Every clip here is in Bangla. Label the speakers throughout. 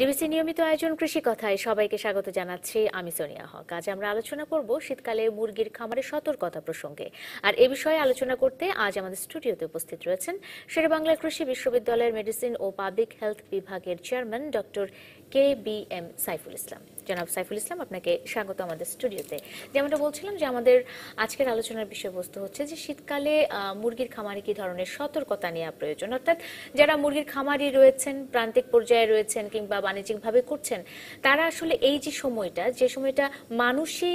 Speaker 1: ডিবিসি নিয়মিত আয়োজন কৃষি কথায় সবাইকে স্বাগত জানাচ্ছি আমি সোনিয়া হক আজ আমরা আলোচনা করব শীতকালে মুরগির খামারে সতর্কতা প্রসঙ্গে আর এ বিষয়ে আলোচনা করতে আজ আমাদের স্টুডিওতে উপস্থিত রয়েছেন বাংলা কৃষি বিশ্ববিদ্যালয়ের মেডিসিন ও পাবলিক হেলথ বিভাগের chairman doctor K B M Saiful Islam জনাব সাইফুল ইসলাম আপনাকে স্বাগত আমাদের স্টুডিওতে যেমনটা বলছিলাম যে আমাদের আজকের আলোচনার বিষয়বস্তু হচ্ছে যে শীতকালে মুরগির খামারে কি ধরনের সতর্কতা নেওয়া প্রয়োজন অর্থাৎ যারা মুরগির খামারি রয়েছেন প্রান্তিক পর্যায়ে রয়েছেন কিংবা বাণিজ্যিকভাবে করছেন তারা আসলে এই যে সময়টা যে সময়টা মানুষই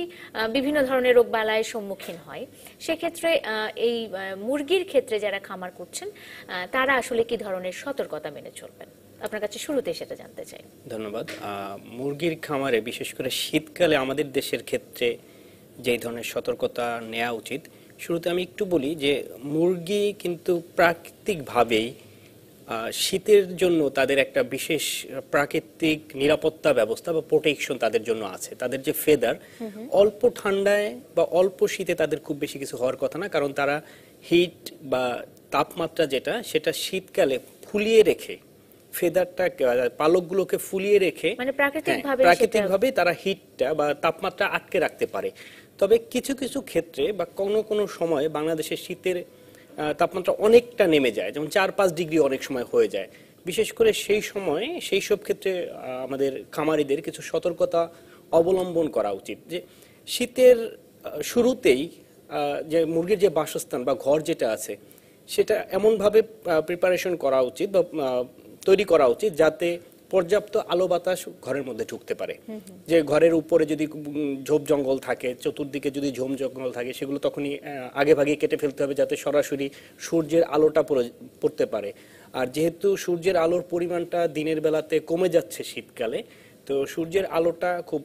Speaker 1: বিভিন্ন ধরনের রোগবালায় সম্মুখীন হয় সেক্ষেত্রে এই মুরগির ক্ষেত্রে যারা খামার করছেন তারা আসলে কি ধরনের সতর্কতা মেনে চলবেন আপনার কাছে শুরুতে সেটা
Speaker 2: জানতে চাই ধন্যবাদ মুরগির খামারে বিশেষ করে শীতকালে আমাদের দেশের ক্ষেত্রে যেই ধরনের সতর্কতা নেওয়া উচিত শুরুতে আমি একটু বলি যে মুরগি কিন্তু প্রাকৃতিকভাবেই শীতের জন্য তাদের একটা বিশেষ প্রাকৃতিক নিরাপত্তা ব্যবস্থা বা প্রোটেকশন তাদের জন্য আছে তাদের যে ফেদার অল্প ঠান্ডায় বা অল্প শীতে তাদের খুব বেশি কিছু হওয়ার কথা না কারণ তারা হিট বা তাপমাত্রা যেটা সেটা শীতকালে ফুলিয়ে রেখে ফেদারটা পালকগুলোকে ফুলিয়ে রেখে মানে প্রাকৃতিক ভাবে হ্যাঁ, তারা হিটটা বা তাপমাত্রা আটকে রাখতে পারে তবে কিছু কিছু ক্ষেত্রে বা কোনো কোনো সময় বাংলাদেশে শীতের তাপমাত্রা অনেকটা নেমে যায় যেমন চার পাঁচ ডিগ্রি অনেক সময় হয়ে যায় বিশেষ করে সেই সময় সেই সব ক্ষেত্রে আমাদের খামারিদের কিছু সতর্কতা অবলম্বন করা উচিত যে শীতের শুরুতেই যে মুরগির যে বাসস্থান বা ঘর যেটা আছে সেটা এমনভাবে প্রিপারেশন করা উচিত বা তৈরি করা উচিত যাতে পর্যাপ্ত আলো বাতাস ঘরের মধ্যে ঢুকতে পারে যে ঘরের উপরে যদি ঝোপ জঙ্গল থাকে চতুর্দিকে যদি ঝোম জঙ্গল থাকে সেগুলো তখনই আগে ভাগে কেটে ফেলতে হবে যাতে সরাসরি সূর্যের আলোটা পড়তে পারে আর যেহেতু সূর্যের আলোর পরিমাণটা দিনের বেলাতে কমে যাচ্ছে শীতকালে তো সূর্যের আলোটা খুব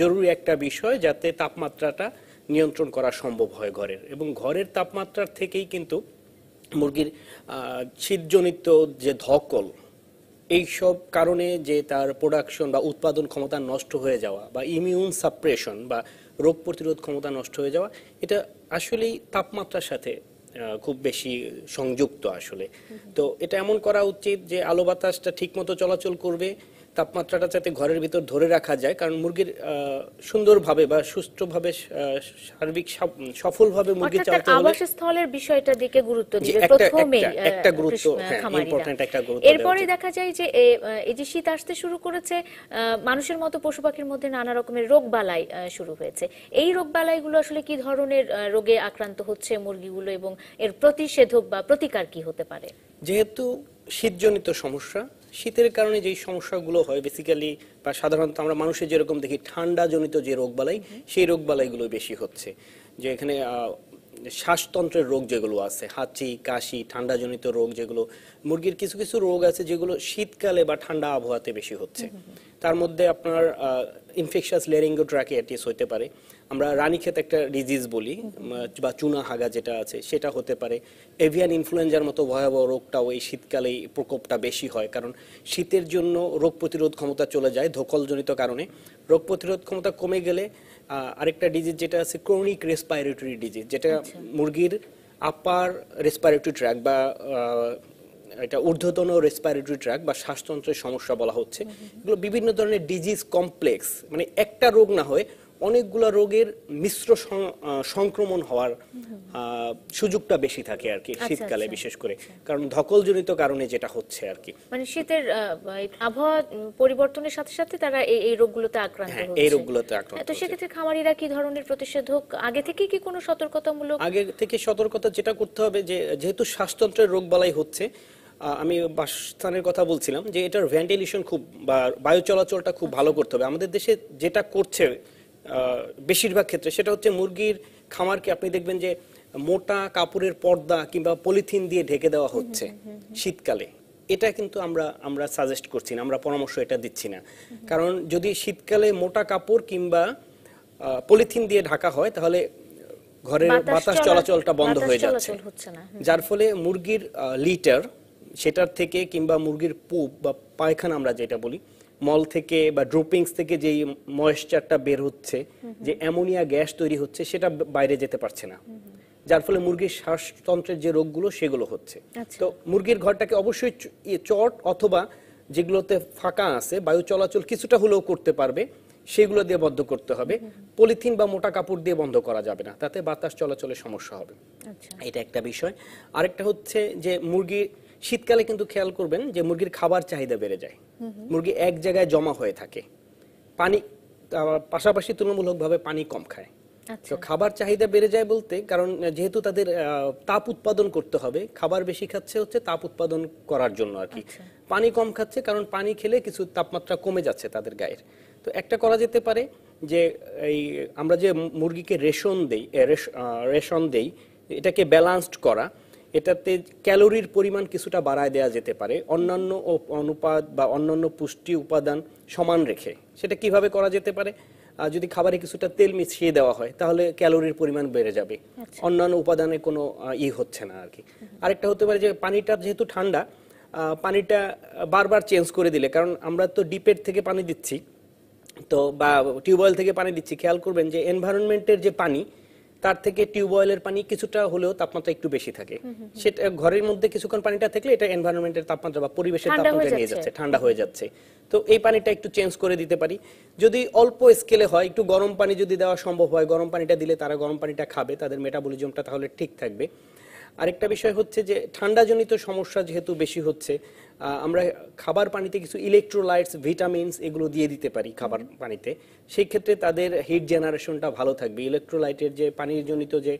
Speaker 2: জরুরি একটা বিষয় যাতে তাপমাত্রাটা নিয়ন্ত্রণ করা সম্ভব হয় ঘরের এবং ঘরের তাপমাত্রার থেকেই কিন্তু মুরগির ছিদ্রজনিত যে ধকল এইসব কারণে যে তার প্রোডাকশন বা উৎপাদন ক্ষমতা নষ্ট হয়ে যাওয়া বা ইমিউন সাপ্রেশন বা রোগ প্রতিরোধ ক্ষমতা নষ্ট হয়ে যাওয়া এটা আসলেই তাপমাত্রার সাথে খুব বেশি সংযুক্ত আসলে তো এটা এমন করা উচিত যে আলো বাতাসটা ঠিকমতো চলাচল করবে তাপমাত্রাটা যাতে ঘরের ভিতর ধরে রাখা যায় কারণ মুরগির সুন্দরভাবে বা সুস্থভাবে সার্বিক সফলভাবে মুরগি চালাতে হলে
Speaker 1: আবাসস্থলের বিষয়টা দিকে গুরুত্ব
Speaker 2: দিবে প্রথমে একটা গুরুত্ব ইম্পর্টেন্ট হ্যাঁ, একটা গুরুত্ব এরপরে
Speaker 1: দেখা যায় যে এই যে শীত আসতে শুরু করেছে মানুষের মতো পশু পাখির মধ্যে নানা রকমের রোগ বালাই শুরু হয়েছে এই রোগ বালাইগুলো আসলে কি ধরনের রোগে আক্রান্ত হচ্ছে মুরগিগুলো এবং এর প্রতিষেধক বা প্রতিকার কি হতে পারে
Speaker 2: যেহেতু শীতজনিত সমস্যা শীতের কারণে যেই সমস্যাগুলো হয় বেসিক্যালি বা সাধারণত আমরা মানুষের যেরকম দেখি ঠান্ডা জনিত যে রোগবালাই সেই রোগবালাইগুলো বেশি হচ্ছে যে এখানে শ্বাসতন্ত্রের রোগ যেগুলো আছে হাঁচি কাশি ঠান্ডাজনিত রোগ যেগুলো মুরগির কিছু কিছু রোগ আছে যেগুলো শীতকালে বা ঠান্ডা আবহাওয়াতে বেশি হচ্ছে তার মধ্যে আপনার ইনফেকশাস লেরিঙ্গো ট্র্যাকিয়াটিস হতে পারে আমরা রানী ক্ষেত একটা ডিজিজ বলি বা চুনা হাগা যেটা আছে সেটা হতে পারে এভিয়ান ইনফ্লুয়েঞ্জার মতো ভয়াবহ রোগটাও এই শীতকালেই প্রকোপটা বেশি হয় কারণ শীতের জন্য রোগ প্রতিরোধ ক্ষমতা চলে যায় ধকলজনিত কারণে রোগ প্রতিরোধ ক্ষমতা কমে গেলে আরেকটা ডিজিজ যেটা আছে ক্রনিক রেসপাইরেটরি ডিজিজ যেটা আচ্ছা। মুরগির আপার রেসপাইরেটরি ট্র্যাক বা এটা ঊর্ধ্বতন রেসপাইরেটরি ট্র্যাক বা শ্বাসতন্ত্রের সমস্যা বলা হচ্ছে এগুলো বিভিন্ন ধরনের ডিজিজ কমপ্লেক্স মানে একটা রোগ না হয় অনেকগুলো রোগের মিশ্র সংক্রমণ হওয়ার সুযোগটা বেশি থাকে আর কি আচ্ছা, শীতকালে আচ্ছা। বিশেষ করে কারণ ধকলজনিত কারণে যেটা হচ্ছে আর কি
Speaker 1: মানে শীতের আবহাওয়া পরিবর্তনের সাথে সাথে তারা এই রোগগুলোতে আক্রান্ত হচ্ছে এই
Speaker 2: রোগগুলোতে আক্রান্ত হ্যাঁ, হ্যাঁ, তো
Speaker 1: সেক্ষেত্রে খামারিরা কি ধরনের প্রতিষেধক আগে থেকে কি কোনো সতর্কতামূলক আগে
Speaker 2: থেকে সতর্কতা যেটা করতে হবে যে যেহেতু শ্বাসতন্ত্রের রোগ বালাই হচ্ছে আমি বাসস্থানের কথা বলছিলাম যে এটার ভেন্টিলেশন খুব বা বায়ু চলাচলটা খুব ভালো করতে হবে আমাদের দেশে যেটা করছে বেশিরভাগ ক্ষেত্রে সেটা হচ্ছে মুরগির খামারকে আপনি দেখবেন যে মোটা কাপড়ের পর্দা কিংবা পলিথিন দিয়ে ঢেকে দেওয়া হচ্ছে শীতকালে এটা কিন্তু আমরা আমরা সাজেস্ট করছি না আমরা পরামর্শ এটা দিচ্ছি না কারণ যদি শীতকালে মোটা কাপড় কিংবা পলিথিন দিয়ে ঢাকা হয় তাহলে ঘরের বাতাস চলাচলটা বন্ধ হয়ে যাচ্ছে যার ফলে মুরগির লিটার সেটার থেকে কিংবা মুরগির পুপ বা পায়খানা আমরা যেটা বলি মল থেকে বা ড্রপিংস থেকে যেই ময়েশ্চারটা বের হচ্ছে যে অ্যামোনিয়া গ্যাস তৈরি হচ্ছে সেটা বাইরে যেতে পারছে না যার ফলে মুরগির শ্বাসতন্ত্রের যে রোগগুলো সেগুলো হচ্ছে আচ্ছা। তো মুরগির ঘরটাকে অবশ্যই চট অথবা যেগুলোতে ফাঁকা আছে বায়ু চলাচল কিছুটা হলেও করতে পারবে সেগুলো দিয়ে বন্ধ করতে হবে পলিথিন বা মোটা কাপড় দিয়ে বন্ধ করা যাবে না তাতে বাতাস চলাচলের সমস্যা হবে আচ্ছা। এটা একটা বিষয় আরেকটা হচ্ছে যে মুরগি শীতকালে কিন্তু খেয়াল করবেন যে মুরগির খাবার চাহিদা বেড়ে যায় মুরগি এক জায়গায় জমা হয়ে থাকে পানি পাশাপাশি তুলনামূলকভাবে পানি কম খায় আচ্ছা। তো খাবার চাহিদা বেড়ে যায় বলতে কারণ যেহেতু তাদের তাপ উৎপাদন করতে হবে খাবার বেশি খাচ্ছে হচ্ছে তাপ উৎপাদন করার জন্য আর কি আচ্ছা। পানি কম খাচ্ছে কারণ পানি খেলে কিছু তাপমাত্রা কমে যাচ্ছে তাদের গায়ের তো একটা করা যেতে পারে যে এই আমরা যে মুরগিকে রেশন দেই রেশন দেই এটাকে ব্যালান্সড করা এটাতে ক্যালোরির পরিমাণ কিছুটা বাড়ায় দেওয়া যেতে পারে অন্যান্য অনুপাত বা অন্যান্য পুষ্টি উপাদান সমান রেখে সেটা কিভাবে করা যেতে পারে যদি খাবারে কিছুটা তেল মিশিয়ে দেওয়া হয় তাহলে ক্যালোরির পরিমাণ বেড়ে যাবে আচ্ছা। অন্যান্য উপাদানে কোনো ই হচ্ছে না আর কি আরেকটা হতে পারে যে পানিটা যেহেতু ঠান্ডা পানিটা বারবার চেঞ্জ করে দিলে কারণ আমরা তো ডিপের থেকে পানি দিচ্ছি তো বা টিউবওয়েল থেকে পানি দিচ্ছি খেয়াল করবেন যে এনভায়রনমেন্টের যে পানি তার থেকে টিউবওয়েলের পানি কিছুটা হলেও তাপমাত্রা একটু বেশি থাকে সেটা ঘরের মধ্যে কিছুক্ষণ পানিটা থাকলে এটা এনভায়রনমেন্টের তাপমাত্রা বা পরিবেশের তাপমাত্রা নিয়ে যাচ্ছে ঠান্ডা হয়ে যাচ্ছে তো এই পানিটা একটু চেঞ্জ করে দিতে পারি যদি অল্প স্কেলে হয় একটু গরম পানি যদি দেওয়া সম্ভব হয় গরম পানিটা দিলে তারা গরম পানিটা খাবে তাদের মেটাবলিজমটা তাহলে ঠিক থাকবে আরেকটা বিষয় হচ্ছে যে ঠান্ডাজনিত সমস্যা যেহেতু বেশি হচ্ছে আমরা খাবার পানিতে কিছু ইলেকট্রোলাইটস ভিটামিনস এগুলো দিয়ে দিতে পারি খাবার পানিতে সেই ক্ষেত্রে তাদের হিট জেনারেশনটা ভালো থাকবে ইলেকট্রোলাইটের যে পানির জনিত যে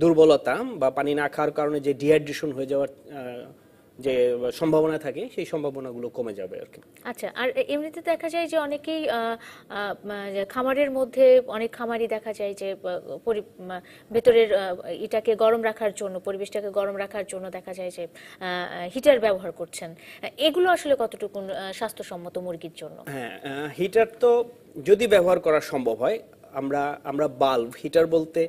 Speaker 2: দুর্বলতা বা পানি না খাওয়ার কারণে যে ডিহাইড্রেশন হয়ে যাওয়ার যে সম্ভাবনা থাকে সেই সম্ভাবনাগুলো কমে যাবে আর কি
Speaker 1: আচ্ছা আর এমনিতে দেখা যায় যে অনেকেই খামারের মধ্যে অনেক খামারই দেখা যায় যে ভেতরের এটাকে গরম রাখার জন্য পরিবেশটাকে গরম রাখার জন্য দেখা যায় যে হিটার ব্যবহার করছেন এগুলো আসলে কতটুকু স্বাস্থ্যসম্মত মুরগির জন্য
Speaker 2: হ্যাঁ হিটার তো যদি ব্যবহার করা সম্ভব হয় আমরা আমরা বাল্ব হিটার বলতে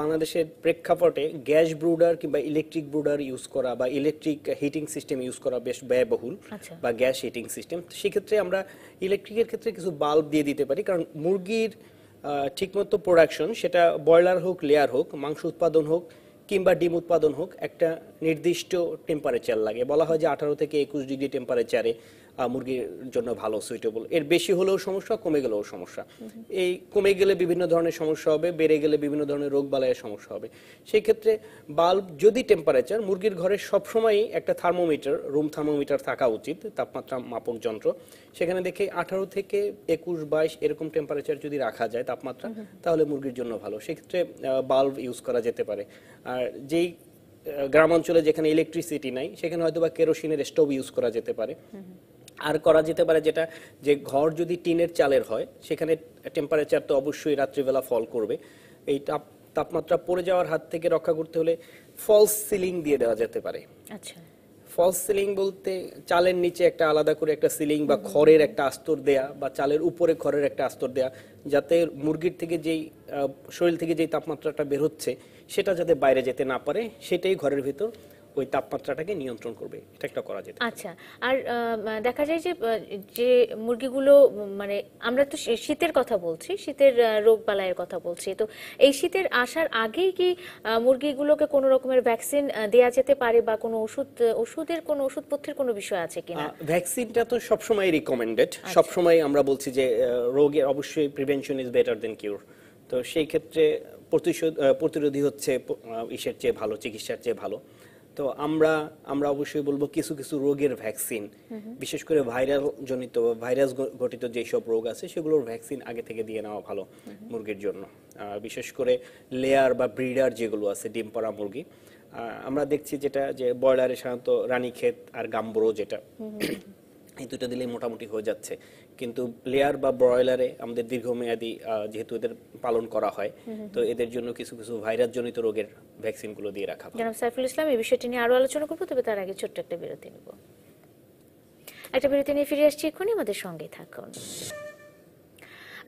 Speaker 2: বাংলাদেশের প্রেক্ষাপটে গ্যাস ব্রুডার কিংবা ইলেকট্রিক ব্রুডার ইউজ করা বা ইলেকট্রিক হিটিং সিস্টেম ইউজ করা বেশ ব্যয়বহুল আচ্ছা। বা গ্যাস হিটিং সিস্টেম সেক্ষেত্রে আমরা ইলেকট্রিকের ক্ষেত্রে কিছু বাল্ব দিয়ে দিতে পারি কারণ মুরগির ঠিকমতো প্রোডাকশন সেটা ব্রয়লার হোক লেয়ার হোক মাংস উৎপাদন হোক কিংবা ডিম উৎপাদন হোক একটা নির্দিষ্ট টেম্পারেচার লাগে বলা হয় যে আঠারো থেকে একুশ ডিগ্রি টেম্পারেচারে মুরগির জন্য ভালো সুইটেবল এর বেশি হলেও সমস্যা কমে গেলেও সমস্যা এই কমে গেলে বিভিন্ন ধরনের সমস্যা হবে বেড়ে গেলে বিভিন্ন ধরনের রোগ বালায়ের সমস্যা হবে সেই ক্ষেত্রে বাল্ব যদি টেম্পারেচার মুরগির ঘরে সবসময়ই একটা থার্মোমিটার রুম থার্মোমিটার থাকা উচিত তাপমাত্রা মাপক যন্ত্র সেখানে দেখে আঠারো থেকে একুশ বাইশ এরকম টেম্পারেচার যদি রাখা যায় তাপমাত্রা তাহলে মুরগির জন্য ভালো সেক্ষেত্রে বাল্ব ইউজ করা যেতে পারে আর যেই গ্রামাঞ্চলে যেখানে ইলেকট্রিসিটি নাই সেখানে হয়তো বা কেরোসিনের স্টোভ ইউজ করা যেতে পারে আর করা যেতে পারে যেটা যে ঘর যদি টিনের চালের হয় সেখানে টেম্পারেচার তো অবশ্যই রাত্রিবেলা ফল করবে এই তাপ তাপমাত্রা পড়ে যাওয়ার হাত থেকে রক্ষা করতে হলে ফলস সিলিং দিয়ে দেওয়া যেতে পারে আচ্ছা ফলস সিলিং বলতে চালের নিচে একটা আলাদা করে একটা সিলিং বা খড়ের একটা আস্তর দেয়া বা চালের উপরে খড়ের একটা আস্তর দেয়া যাতে মুরগির থেকে যেই শরীর থেকে যেই তাপমাত্রাটা বের হচ্ছে সেটা যাতে বাইরে যেতে না পারে সেটাই ঘরের ভিতর ওই তাপমাত্রাটাকে নিয়ন্ত্রণ করবে এটা একটা করা যেতে
Speaker 1: আচ্ছা আর দেখা যায় যে যে মুরগিগুলো মানে আমরা তো শীতের কথা বলছি শীতের রোগ বালাইয়ের কথা বলছি তো এই শীতের আসার আগেই কি মুরগিগুলোকে কোন রকমের ভ্যাকসিন দেয়া যেতে পারে বা কোনো ওষুধ ওষুধের কোনো ওষুধপত্রের কোনো বিষয় আছে কিনা
Speaker 2: ভ্যাকসিনটা তো সবসময় রিকমেন্ডেড আচ্ছা। সবসময় আমরা বলছি যে রোগের অবশ্যই prevention is better than cure তো সেই ক্ষেত্রে প্রতিশোধ প্রতিরোধী হচ্ছে ইসের চেয়ে ভালো চিকিৎসার চেয়ে ভালো তো আমরা আমরা অবশ্যই বলবো কিছু কিছু রোগের ভ্যাকসিন বিশেষ করে ভাইরাল জনিত ভাইরাস ঘটিত যেসব রোগ আছে সেগুলোর ভ্যাকসিন আগে থেকে দিয়ে নেওয়া ভালো মুরগির জন্য বিশেষ করে লেয়ার বা ব্রিডার যেগুলো আছে ডিম পাড়া মুরগি আমরা দেখছি যেটা যে ব্রয়লারে সাধারণত রানীক্ষেত আর গাম্বরো যেটা এই দুটো দিলেই মোটামুটি হয়ে যাচ্ছে কিন্তু লেয়ার বা ব্রয়লারে আমাদের দীর্ঘমেয়াদী যেহেতু এদের পালন করা হয় তো এদের জন্য কিছু কিছু ভাইরাস জনিত রোগের ভ্যাকসিন গুলো দিয়ে রাখা
Speaker 1: জানাব সাইফুল ইসলাম এই বিষয়টি নিয়ে আরো আলোচনা করবো তবে তার আগে ছোট্ট একটা বিরতি নেব একটা বিরতি নিয়ে ফিরে আসছি এক্ষুনি আমাদের সঙ্গে থাকুন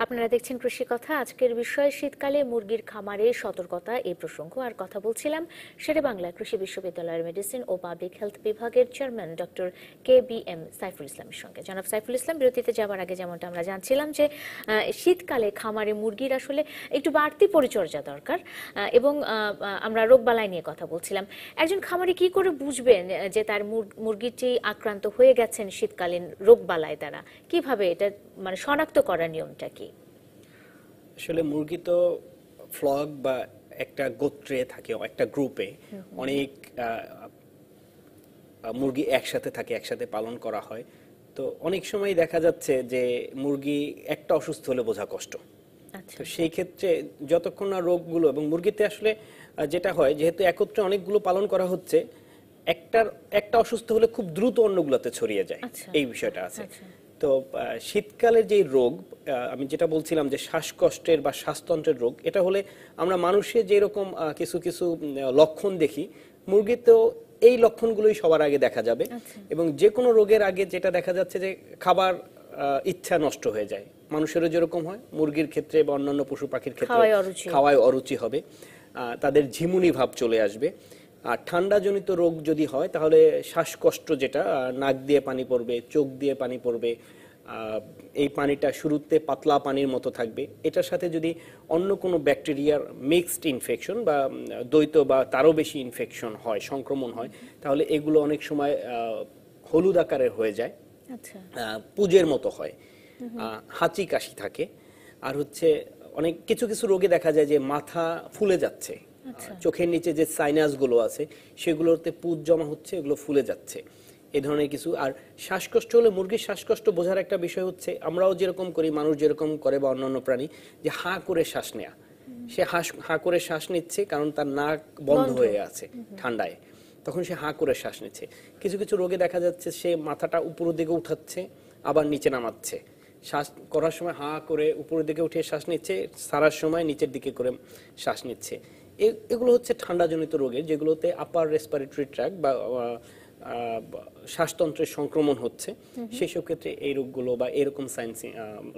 Speaker 1: আপনারা দেখছেন কৃষি কথা আজকের বিষয় শীতকালে মুরগির খামারে সতর্কতা এই প্রসঙ্গ আর কথা বলছিলাম শেরে বাংলা কৃষি বিশ্ববিদ্যালয়ের মেডিসিন ও পাবলিক হেলথ বিভাগের chairman doctor K B M Saiful ইসলামের সঙ্গে জনাব সাইফুল ইসলাম বিরতিতে যাওয়ার আগে যেমনটা আমরা জানছিলাম যে শীতকালে খামারে মুরগির আসলে একটু বাড়তি পরিচর্যা দরকার এবং আমরা রোগবালাই নিয়ে কথা বলছিলাম একজন খামারে কি করে বুঝবেন যে তার মুরগিটি আক্রান্ত হয়ে গেছেন শীতকালীন রোগবালায় দ্বারা কিভাবে এটা মানে শনাক্ত করার নিয়মটা কি
Speaker 2: আসলে মুরগি তো ফ্লগ বা একটা গোত্রে থাকে একটা গ্রুপে অনেক মুরগি একসাথে থাকে একসাথে পালন করা হয় তো অনেক সময় দেখা যাচ্ছে যে মুরগি একটা অসুস্থ হলে বোঝা কষ্ট আচ্ছা। সেই ক্ষেত্রে যতক্ষণ না রোগগুলো এবং মুরগিতে আসলে যেটা হয় যেহেতু একত্রে অনেকগুলো পালন করা হচ্ছে একটার একটা অসুস্থ হলে খুব দ্রুত অন্যগুলোতে ছড়িয়ে যায় আচ্ছা। এই বিষয়টা আছে আচ্ছা। তো শীতকালের যে রোগ আমি যেটা বলছিলাম যে শ্বাসকষ্টের বা শ্বাসতন্ত্রের রোগ এটা হলে আমরা মানুষের যেরকম কিছু কিছু লক্ষণ দেখি মুরগিতেও এই লক্ষণগুলোই সবার আগে দেখা যাবে আচ্ছা। এবং যে কোনো রোগের আগে যেটা দেখা যাচ্ছে যে খাবার ইচ্ছা নষ্ট হয়ে যায় মানুষেরও যেরকম হয় মুরগির ক্ষেত্রে বা অন্যান্য পশু পাখির ক্ষেত্রে খাওয়ায় অরুচি হবে তাদের ঝিমুনি ভাব চলে আসবে আর ঠান্ডাজনিত রোগ যদি হয় তাহলে শ্বাসকষ্ট যেটা নাক দিয়ে পানি পড়বে চোখ দিয়ে পানি পড়বে এই পানিটা শুরুতে পাতলা পানির মতো থাকবে এটার সাথে যদি অন্য কোনো ব্যাকটেরিয়ার মিক্সড ইনফেকশন বা দ্বৈত বা তারও বেশি ইনফেকশন হয় সংক্রমণ হয় তাহলে এগুলো অনেক সময় হলুদ আকারের হয়ে যায় আচ্ছা। পুজের মতো হয় হাঁচি কাশি থাকে আর হচ্ছে অনেক কিছু কিছু রোগে দেখা যায় যে মাথা ফুলে যাচ্ছে আচ্ছা। চোখের নিচে যে সাইনাসগুলো আছে সেগুলোতে পুজ জমা হচ্ছে এগুলো ফুলে যাচ্ছে এ ধরনের কিছু আর শ্বাসকষ্ট হলে মুরগির শ্বাসকষ্ট বোঝার একটা বিষয় হচ্ছে আমরাও যেরকম করি মানুষ যেরকম করে বা অন্যান্য প্রাণী যে হা করে শ্বাস নেয়া সে হাঁস হা করে শ্বাস নিচ্ছে কারণ তার নাক বন্ধ হয়ে আছে ঠান্ডায় তখন সে হাঁ করে শ্বাস নিচ্ছে কিছু কিছু রোগে দেখা যাচ্ছে সে মাথাটা উপরের দিকে উঠাচ্ছে আবার নিচে নামাচ্ছে শ্বাস করার সময় হাঁ করে উপরের দিকে উঠে শ্বাস নিচ্ছে সারার সময় নিচের দিকে করে শ্বাস নিচ্ছে এগুলো হচ্ছে ঠান্ডাজনিত রোগের যেগুলোতে আপার রেসপারেটরি ট্র্যাক বা শ্বাসতন্ত্রের সংক্রমণ হচ্ছে সেসব ক্ষেত্রে এই রোগগুলো বা এরকম সাইন্স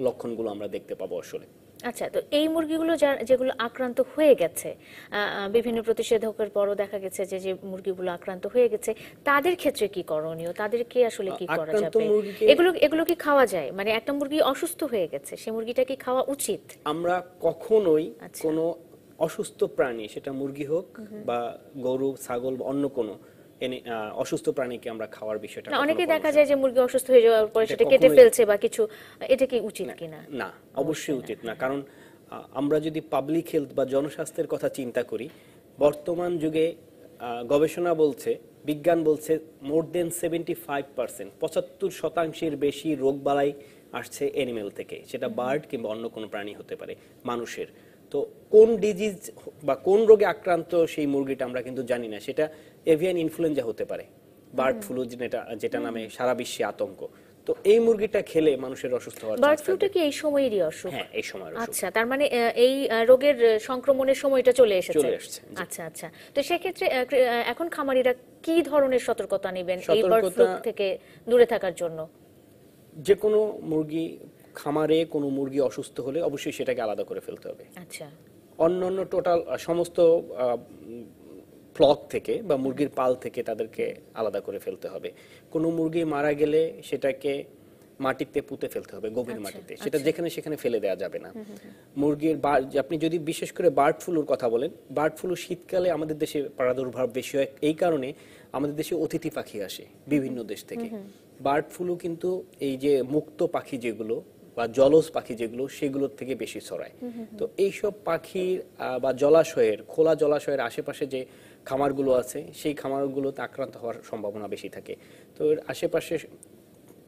Speaker 2: লক্ষণগুলো আমরা দেখতে পাবো আসলে
Speaker 1: আচ্ছা তো এই মুরগিগুলো যেগুলো আক্রান্ত হয়ে গেছে বিভিন্ন প্রতিষেধকের পরও দেখা গেছে যে যে মুরগিগুলো আক্রান্ত হয়ে গেছে তাদের ক্ষেত্রে কি করণীয় তাদেরকে আসলে কি করা যাবে এগুলো এগুলো কি খাওয়া যায় মানে একটা মুরগি অসুস্থ হয়ে গেছে সে মুরগিটা কি খাওয়া উচিত
Speaker 2: আমরা কখনোই আচ্ছা। কোনো অসুস্থ প্রাণী সেটা মুরগি হোক বা গরু ছাগল বা অন্য কোনো অসুস্থ প্রাণীকে আমরা খাওয়ার বিষয়টা অনেকে দেখা যায় যে
Speaker 1: মুরগি অসুস্থ হয়ে যাওয়ার পরে সেটা কেটে ফেলছে বা কিছু এটা কি উচিত কিনা
Speaker 2: না অবশ্যই উচিত না কারণ আমরা যদি পাবলিক হেলথ বা জনস্বাস্থ্যের কথা চিন্তা করি বর্তমান যুগে গবেষণা বলছে বিজ্ঞান বলছে more than seventy five percent পঁচাত্তর শতাংশের বেশি রোগ বালাই আসছে এনিমেল থেকে সেটা বার্ড কিংবা অন্য কোনো প্রাণী হতে পারে মানুষের তো কোন ডিজিজ বা কোন রোগে আক্রান্ত সেই মুরগিটা আমরা কিন্তু জানি না সেটা এভিয়ান ইনফ্লুয়েঞ্জা হতে পারে বার্ড ফ্লু যেটা যেটা নামে সারা বিশ্বে আতঙ্ক তো এই মুরগিটা খেলে মানুষের অসুস্থ হওয়ার বার্ড
Speaker 1: ফ্লুটা কি এই সময়েরই
Speaker 2: অসুখ হ্যাঁ এই সময়ের
Speaker 1: আচ্ছা তার মানে এই রোগের সংক্রমণের সময়টা চলে এসেছে চলে এসেছে আচ্ছা আচ্ছা তো সেই ক্ষেত্রে এখন খামারিরা কি ধরনের সতর্কতা নেবেন এই বার্ড ফ্লু থেকে দূরে থাকার জন্য
Speaker 2: যে কোনো মুরগি খামারে কোনো মুরগি অসুস্থ হলে অবশ্যই সেটাকে আলাদা করে ফেলতে হবে আচ্ছা অন্য টোটাল সমস্ত ফ্লক থেকে বা মুরগির পাল থেকে তাদেরকে আলাদা করে ফেলতে হবে কোনো মুরগি মারা গেলে সেটাকে মাটিতে পুঁতে ফেলতে হবে গভীর আচ্ছা, মাটিতে সেটা আচ্ছা। যেখানে সেখানে ফেলে দেওয়া যাবে না মুরগির আপনি যদি বিশেষ করে বার্ড ফ্লুর কথা বলেন বার্ড ফ্লু শীতকালে আমাদের দেশে প্রাদুর্ভাব বেশি হয় এই কারণে আমাদের দেশে অতিথি পাখি আসে বিভিন্ন দেশ থেকে বার্ড ফ্লু কিন্তু এই যে মুক্ত পাখি যেগুলো বা জলজ পাখি যেগুলো সেগুলোর থেকে বেশি ছড়ায় তো এইসব পাখির বা জলাশয়ের খোলা জলাশয়ের আশেপাশে যে খামারগুলো আছে সেই খামারগুলোতে আক্রান্ত হওয়ার সম্ভাবনা বেশি থাকে তো এর আশেপাশে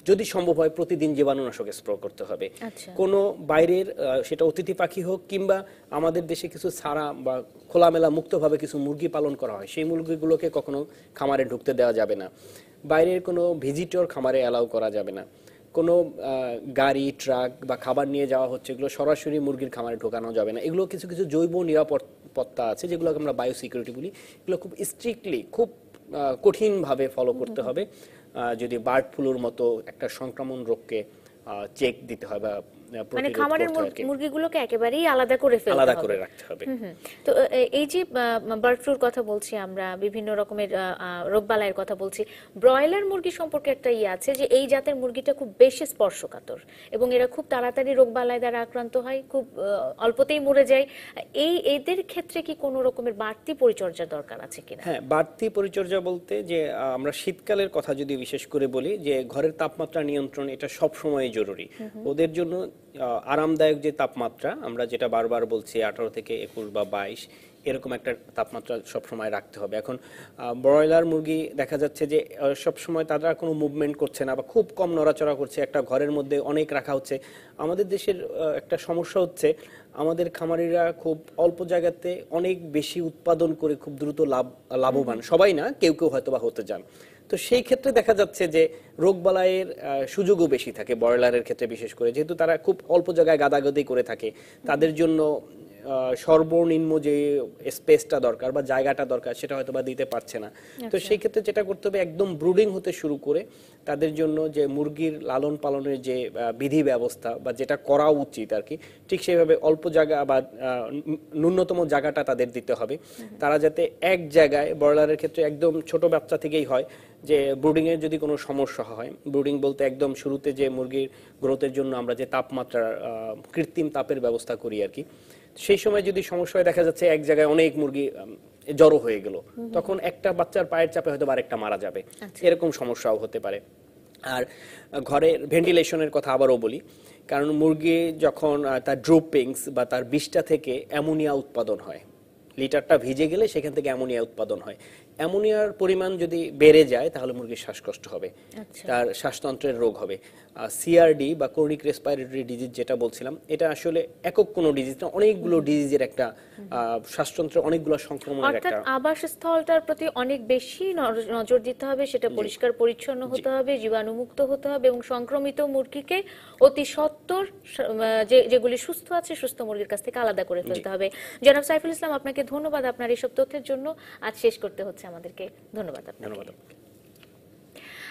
Speaker 2: যদি সম্ভব হয় প্রতিদিন জীবাণুনাশক স্প্রে করতে হবে আচ্ছা। কোনো বাইরের সেটা অতিথি পাখি হোক কিংবা আমাদের দেশে কিছু ছাড়া বা খোলামেলা মুক্তভাবে কিছু মুরগি পালন করা হয় সেই মুরগিগুলোকে কখনো খামারে ঢুকতে দেওয়া যাবে না বাইরের কোনো ভিজিটর খামারে অ্যালাউ করা যাবে না কোনো গাড়ি ট্রাক বা খাবার নিয়ে যাওয়া হচ্ছে এগুলো সরাসরি মুরগির খামারে ঢোকানো যাবে না এগুলো কিছু কিছু জৈব নিরাপত্তা আছে যেগুলোকে আমরা বায়ো সিকিউরিটি বলি এগুলো খুব স্ট্রিক্টলি খুব কঠিনভাবে ফলো করতে হবে যদি বার্ড ফ্লুর মতো একটা সংক্রমণ রোগকে চেক দিতে হয় বা মানে খামারের
Speaker 1: মুরগিগুলোকে একেবারেই আলাদা করে ফেলতে আলাদা করে রাখতে হবে তো এই যে বার্ড ফ্লুর কথা বলছি আমরা বিভিন্ন রকমের রোগবালাইয়ের কথা বলছি ব্রয়লার মুরগি সম্পর্কে একটা ইয়ে আছে যে এই জাতের মুরগিটা খুব বেশি স্পর্শকাতর এবং এরা খুব তাড়াতাড়ি রোগবালাই দ্বারা আক্রান্ত হয় খুব অল্পতেই মরে যায় এই এদের ক্ষেত্রে কি কোনো রকমের বাড়তি পরিচর্যা দরকার আছে কিনা হ্যাঁ
Speaker 2: বাড়তি পরিচর্যা বলতে যে আমরা শীতকালের কথা যদি বিশেষ করে বলি যে ঘরের তাপমাত্রা নিয়ন্ত্রণ এটা সব সময় জরুরি ওদের জন্য আরামদায়ক যে তাপমাত্রা আমরা যেটা বারবার বলছি আঠারো থেকে একুশ বা বাইশ এরকম একটা তাপমাত্রা সবসময় রাখতে হবে এখন ব্রয়লার মুরগি দেখা যাচ্ছে যে সবসময় তারা কোনো মুভমেন্ট করছে না বা খুব কম নড়াচড়া করছে একটা ঘরের মধ্যে অনেক রাখা হচ্ছে আমাদের দেশের একটা সমস্যা হচ্ছে আমাদের খামারিরা খুব অল্প জায়গাতে অনেক বেশি উৎপাদন করে খুব দ্রুত লাভ লাভবান সবাই না কেউ কেউ হয়তো বা হতে যান তো সেই ক্ষেত্রে দেখা যাচ্ছে যে রোগবালাইয়ের সুযোগও বেশি থাকে ব্রয়লারের ক্ষেত্রে বিশেষ করে যেহেতু তারা খুব অল্প জায়গায় গাদাগাদি করে থাকে তাদের জন্য সর্বনিম্ন যে স্পেসটা দরকার বা জায়গাটা দরকার সেটা হয়তো বা দিতে পারছে না তো আচ্ছা। সেই ক্ষেত্রে যেটা করতে হবে একদম ব্রুডিং হতে শুরু করে তাদের জন্য যে মুরগির লালন পালনের যে বিধি ব্যবস্থা বা যেটা করা উচিত আর কি ঠিক সেইভাবে অল্প জায়গা বা ন্যূনতম জায়গাটা তাদের দিতে হবে তারা যাতে এক জায়গায় ব্রয়লারের ক্ষেত্রে একদম ছোট ব্যবসা থেকেই হয় যে ব্রুডিংয়ের যদি কোনো সমস্যা হয় ব্রুডিং বলতে একদম শুরুতে যে মুরগির গ্রোথের জন্য আমরা যে তাপমাত্রার কৃত্রিম তাপের ব্যবস্থা করি আর কি সেই সময় যদি সমস্যা দেখা যাচ্ছে এক জায়গায় অনেক মুরগি জড়ো হয়ে গেল তখন একটা বাচ্চার পায়ের চাপে হয়তো আরেকটা মারা যাবে আচ্ছা। এরকম সমস্যাও হতে পারে আর ঘরে ভেন্টিলেশনের কথা আবারও বলি কারণ মুরগি যখন তার ড্রোপিংস বা তার বিষটা থেকে অ্যামোনিয়া উৎপাদন হয় লিটারটা ভিজে গেলে সেখান থেকে অ্যামোনিয়া উৎপাদন হয় অ্যামোনিয়ার পরিমাণ যদি বেড়ে যায় তাহলে মুরগির শ্বাসকষ্ট হবে আচ্ছা। তার শ্বাসতন্ত্রের রোগ হবে সিআরডি বা ক্রনিক রেসপাইরেটরি ডিজিজ যেটা বলছিলাম এটা আসলে একক কোনো ডিজিজ না অনেকগুলো ডিজিজের একটা শ্বাসতন্ত্রের অনেকগুলো সংক্রমণের একটা
Speaker 1: আবাসস্থলটার প্রতি অনেক বেশি নজর দিতে হবে সেটা পরিষ্কার পরিচ্ছন্ন হতে হবে জীবাণুমুক্ত হতে হবে এবং সংক্রমিত মুরগিকে অতি সত্তর যেগুলি সুস্থ আছে সুস্থ মুরগির কাছ থেকে আলাদা করে ফেলতে হবে জনাব সাইফুল ইসলাম আপনাকে ধন্যবাদ আপনার এইসব তথ্যের জন্য আজ শেষ করতে হচ্ছে জানিয়েছে আমাদেরকে ধন্যবাদ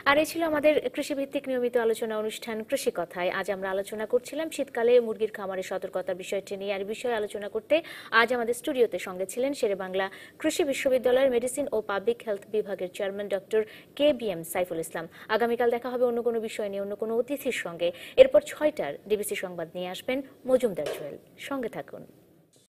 Speaker 1: আর এই ছিল আমাদের কৃষিভিত্তিক নিয়মিত আলোচনা অনুষ্ঠান কৃষি কথায় আজ আমরা আলোচনা করছিলাম শীতকালে মুরগির খামারের সতর্কতা বিষয়টি নিয়ে আর বিষয়ে আলোচনা করতে আজ আমাদের স্টুডিওতে সঙ্গে ছিলেন শেরে বাংলা কৃষি বিশ্ববিদ্যালয়ের মেডিসিন ও পাবলিক হেলথ বিভাগের chairman doctor K B M Saiful Islam আগামীকাল দেখা হবে অন্য কোনো বিষয় নিয়ে অন্য কোনো অতিথির সঙ্গে এরপর ছয়টার ডিবিসি সংবাদ নিয়ে আসবেন মজুমদার জোয়েল সঙ্গে থাকুন